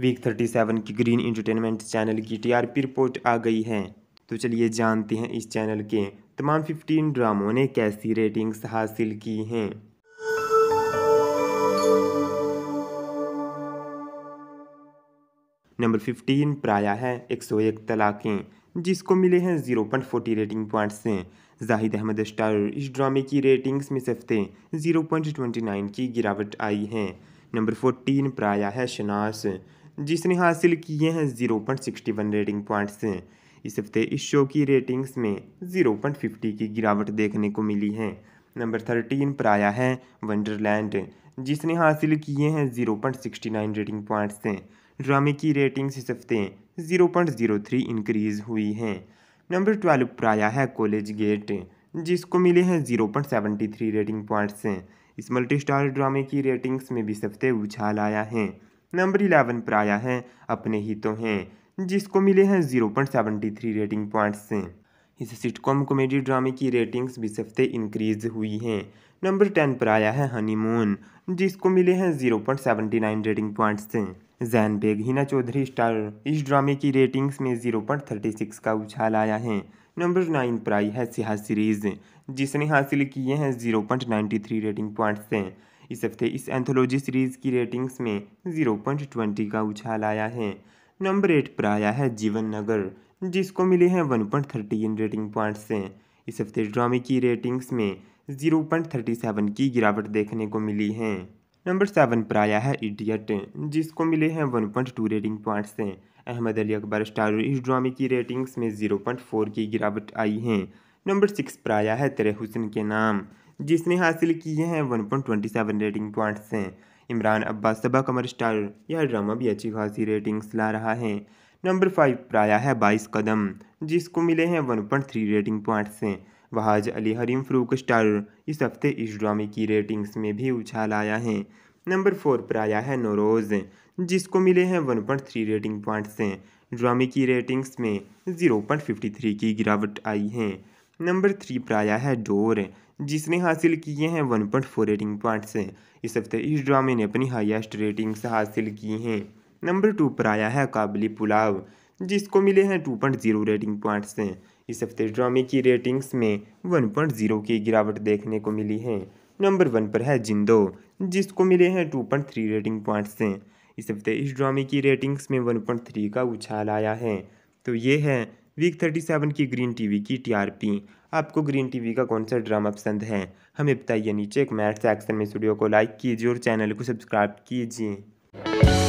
week thirty seven की Green Entertainment channel की TRP report आ गई है तो चलिए जानते हैं इस चैनल के तमाम फिफ्टीन ड्रामों ने कैसी रेटिंग्स हासिल की हैं नंबर फिफ्टीन प्राया है एक सौ एक तलाकें जिसको मिले हैं zero point forty rating points से जाहिद अहमद स्टार इस ड्रामे की रेटिंग्स में सफ्ते जीरो पॉइंट ट्वेंटी नाइन की गिरावट आई है नंबर फोर्टीन प्राया है शनास जिसने हासिल किए हैं zero point sixty one rating points इस हफ्ते इस शो की रेटिंग्स में जीरो पॉइंट फिफ्टी की गिरावट देखने को मिली है नंबर थर्टीन पर आया है वंडरलैंड जिसने हासिल किए हैं zero point sixty nine rating points ड्रामे की रेटिंग्स इस हफ्ते zero point zero three increase हुई हैं नंबर ट्वेल्व पर आया है कॉलेज गेट जिसको मिले हैं zero point seventy three rating points इस मल्टी स्टार ड्रामे की रेटिंग्स में भी हफ़्ते उछाल आया है नंबर इलेवन पर आया है अपने ही तो हैं जिसको मिले हैं zero point seventy three rating points से इस सिटकॉम कॉमेडी ड्रामे की रेटिंग्स भी हफ्ते इंक्रीज हुई हैं नंबर टेन पर आया है हनीमून जिसको मिले हैं zero point seventy nine rating points से जैन बेग हिना चौधरी स्टार इस ड्रामे की रेटिंग्स में जीरो पॉइंट थर्टी सिक्स का उछाल आया है नंबर नाइन पर आई है सिहा सीरीज जिसने हासिल किए हैं zero point ninety three rating points से इस हफ्ते इस एंथोलॉजी सीरीज़ की रेटिंग्स में ज़ीरो पॉइंट ट्वेंटी का उछाल आया है नंबर एट पर आया है जीवन नगर जिसको मिले हैं one point thirteen rating points से इस हफ्ते ड्रामे की रेटिंग्स में ज़ीरो पॉइंट थर्टी सेवन की गिरावट देखने को मिली है नंबर सेवन पर आया है इडियट जिसको मिले हैं one point two rating points से अहमद अली अकबर स्टार इस ड्रामे की रेटिंग्स में ज़ीरो पॉइंट फोर की गिरावट आई है नंबर सिक्स पर आया है तेरे हुसन के नाम जिसने हासिल किए हैं सेवन रेटिंग पॉइंट्स से इमरान अब्बास सबा कमर स्टार यह ड्रामा भी अच्छी खासी रेटिंग्स ला रहा है नंबर फाइव प्राया है बाईस कदम जिसको मिले हैं one point three rating points से वहाज अली हरीम फ्रूक स्टार इस हफ्ते इस ड्रामे की रेटिंग्स में भी उछाल आया है नंबर फोर पर आया है नोरोज़ जिसको मिले हैं one point three rating points ड्रामे की रेटिंग्स में ज़ीरो पॉइंट फिफ्टी थ्री की गिरावट आई है नंबर थ्री पर आया है डोर जिसने हासिल किए हैं one point four rating points इस हफ्ते इस ड्रामे ने अपनी हाईएस्ट रेटिंग्स हासिल की हैं नंबर टू पर आया है काबली पुलाव जिसको मिले हैं two point zero rating points इस हफ्ते ड्रामे की रेटिंग्स में वन पॉइंट जीरो की गिरावट देखने को मिली है नंबर वन पर है जिंदो जिसको मिले हैं two point three rating points इस हफ्ते इस ड्रामे की रेटिंग्स में वन पॉइंट थ्री का उछाल आया है तो ये है वीक थर्टी सेवन की ग्रीन टीवी की टीआरपी आपको ग्रीन टीवी का कौन सा ड्रामा पसंद है हमें बताइए नीचे कमेंट सेक्शन में स्टूडियो को लाइक कीजिए और चैनल को सब्सक्राइब कीजिए